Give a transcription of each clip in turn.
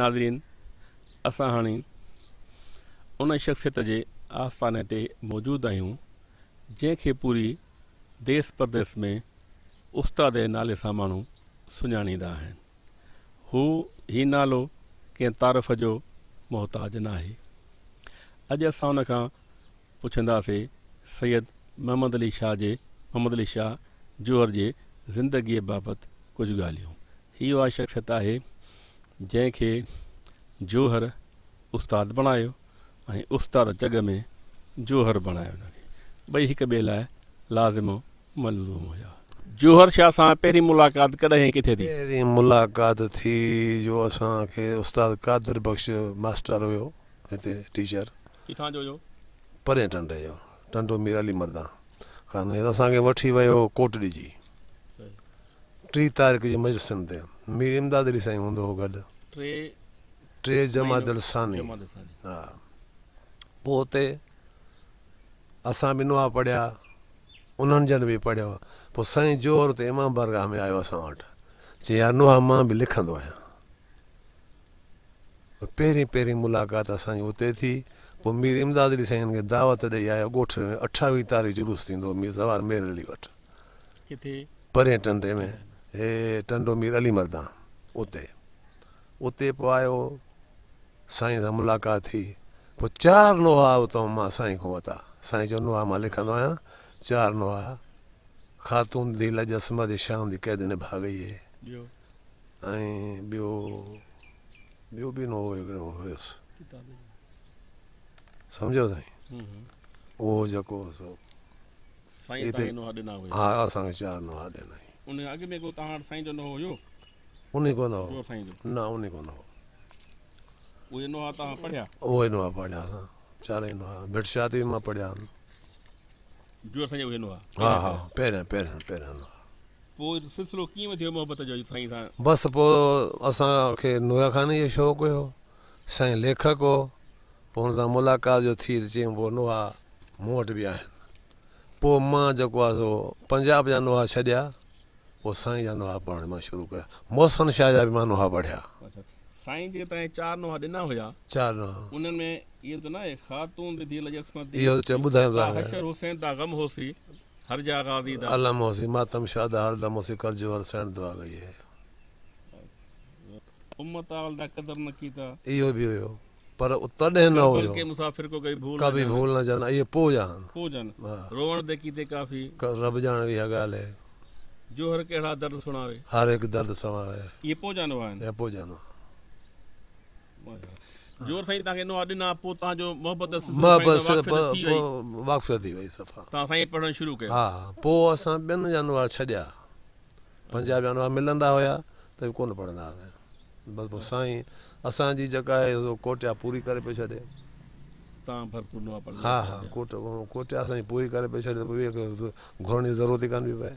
नाज़रीन असां हाणे उन शख़्सियत जे आस्थाने ते मौजूदु आहियूं जंहिंखे पूरी देस परदेस में उस्ताद जे नाले सां माण्हू सुञाणींदा आहिनि हू ही नालो कंहिं तारीफ़ जो मोहताज न आहे अॼु असां हुन खां पुछंदासीं सैद मोहम्मद अली शाह जे मोहम्मद अली शाह जोहर जे ज़िंदगीअ बाबति कुझु ॻाल्हियूं इहा शख़्सियत आहे जंहिंखे जोहर उस्तादु बणायो ऐं उस्तादु जग में जोहर बणायो हुनखे ॿई हिक ॿिए लाइ लाज़िमो मलज़ूम हुया जोहर शाह सां पहिरीं मुलाक़ात कॾहिं किथे थी पहिरीं मुलाक़ात थी जो असांखे उस्ताद कादर बख़्श मास्टर हुयो हिते टीचर किथां जो परे टंडे जो टंडो मीर अली मर्दान असांखे वठी वियो कोटड़ी जी टी तारीख़ जे मजसिन ते मीर इमदादरी साईं हूंदो हो गॾु पोइ उते असां बि नुआ पढ़िया उन्हनि जन बि पढ़ियो पोइ साईं जोर ते इमाम बरगाह में आयो असां वटि चई यार नुआ मां बि लिखंदो आहियां पहिरीं पहिरीं मुलाक़ात असांजी उते थी पोइ मीर इमदाद अली साईं खे दावत ॾेई आयो ॻोठ में अठावीह तारीख़ जुलूस थींदो मीर सवार मेर अली वटि परे टंडे में हे टंडो मीर अली मरदा उते उते पायो साईं सां मुलाक़ात थी पोइ चारि नोहा उतां मां साईं खां वरिता साईं जो नोहा मां लिखंदो आहियां चारि नोहा ख़ातून दिल जसम जे शाम जी कैद निभा गई ऐं ॿियो ॿियो बि नोहो हिकिड़ो हुयुसि सम्झो साईं उहो जेको सो हा असांखे चारि नोहा ॾिना उन अॻु में को तव्हां साईं जो नोहो हुयो बसि पोइ असांखे नुहाखाने जो शौक़ु हुओ साईं लेखक हुओ पोइ हुन सां मुलाक़ात जो थी त चयईं पोइ नोहा मूं वटि बि आहिनि पोइ मां जेको आहे सो पंजाब जा नुहा छॾिया साईं जा नुहा पढ़ण मां शुरू कयो मोहसन शाह जा बि मां नुहा पढ़िया साईं जे ताईं चार नुहा ॾिना हुया चार नुहा उन में ईअं त न आहे खातून बि दिलि इहो ॿुधायो हुसैन ता गम होसी हर जा गादी अलम होसी मातम शाह हर दम होसी कर्ज वर सण दा गई है उम्मत आल दा कदर न कीता इहो बि हुयो पर उतरे न हो के मुसाफिर को कई भूल कभी भूल न जाना ये पो जान पो जान रोवण देखी ते काफी रब पंजा जानवर मिलंदा हुया त कोन पढ़ंदा हुआ पोइ साईं असांजी जेका आहे कोटिया पूरी करे पई छॾे कोटिया करे छॾे घुरण जी ज़रूरत ضرورت کان पई पए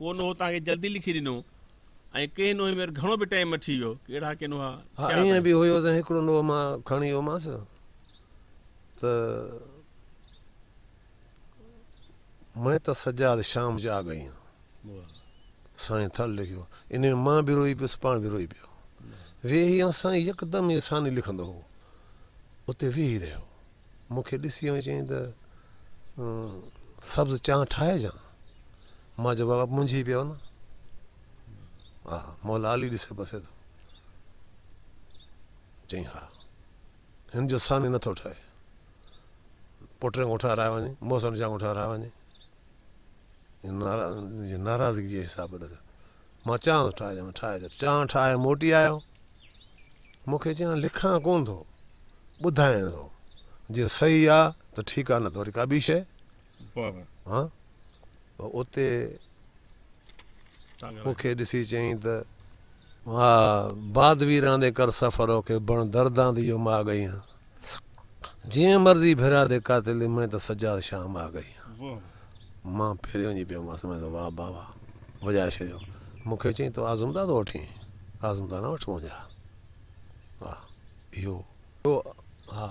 मां खणी वियोमांसि त सॼा शाम जाॻ साईं थल लिखियो इन में मां बि रोई पियुसि पाण बि रोई पियो वेही यकदमि ई सानी लिखंदो हो उते वेही रहियो मूंखे ॾिसी चयईं त सब्ज़ चांहि ठाहे मां चयो बाबा मुंझी पियो न हा मोलाली ॾिसी हा हिन जो सानी नथो ठहे पुट ठारायो वञे मोसन जायो वञे नाराज़गी जे हिसाब सां मां चांव ठाहिजो ठाहिजो चांहि ठाहे मोटी आयो मूंखे चया लिखां कोन थो ॿुधायां थो जीअं सही आहे त ठीकु आहे न त वरी का ॿी शइ हां उते मूंखे ॾिसी चयईं त वाह बाद वी रहंदे कर सफ़र हो बण दर्दां थी इहो मां गई आहियां जीअं मर्ज़ी फिरा त काता शाह मां गई मां फेरियो वञी पियोमांसि वाह वाह वाह वॼाए छॾियो मूंखे चई तूं आज़मदा थो वठी आज़मदा न वठूं छा वाह इहो हा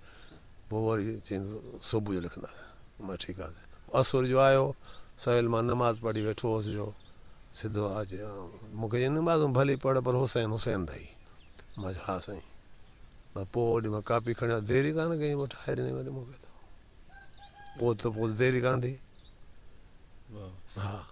पोइ वरी चईंदुसि सुबुह जो लिखंदासीं मां ठीकु आहे असुर जो आयो सवेल मां नमाज़ पढ़ी वेठो हुउसि जो सिधो आहे चयो मूंखे नमाज़ भली पढ़ पर हुसैन हुसैन भाई मां चयो हा साईं मां पोइ ओॾी मां कापी खणी देरी कान कई वटि ठाहे ॾिनी वरी मूंखे पोइ त पोइ देरी कान थी हा